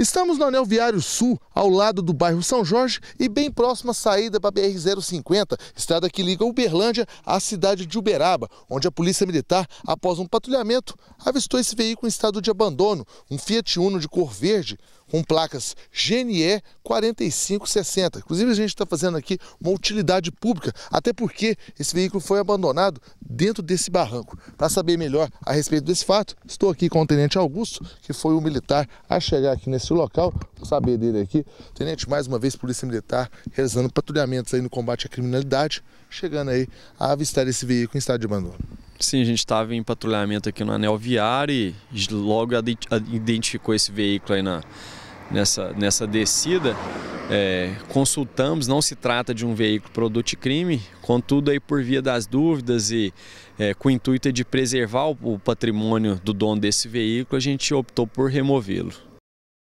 Estamos no Anel Viário Sul, ao lado do bairro São Jorge e bem próximo à saída para a BR-050, estrada que liga Uberlândia à cidade de Uberaba, onde a Polícia Militar, após um patrulhamento, avistou esse veículo em estado de abandono, um Fiat Uno de cor verde, com placas GNE 4560. Inclusive, a gente está fazendo aqui uma utilidade pública, até porque esse veículo foi abandonado dentro desse barranco. Para saber melhor a respeito desse fato, estou aqui com o Tenente Augusto, que foi o militar a chegar aqui nesse local, vou saber dele aqui. Tenente, mais uma vez, Polícia Militar realizando patrulhamentos aí no combate à criminalidade, chegando aí a avistar esse veículo em estado de abandono. Sim, a gente estava em patrulhamento aqui no anel viário e logo identificou esse veículo aí na, nessa, nessa descida é, consultamos, não se trata de um veículo produto crime, contudo aí por via das dúvidas e é, com o intuito de preservar o, o patrimônio do dono desse veículo, a gente optou por removê-lo.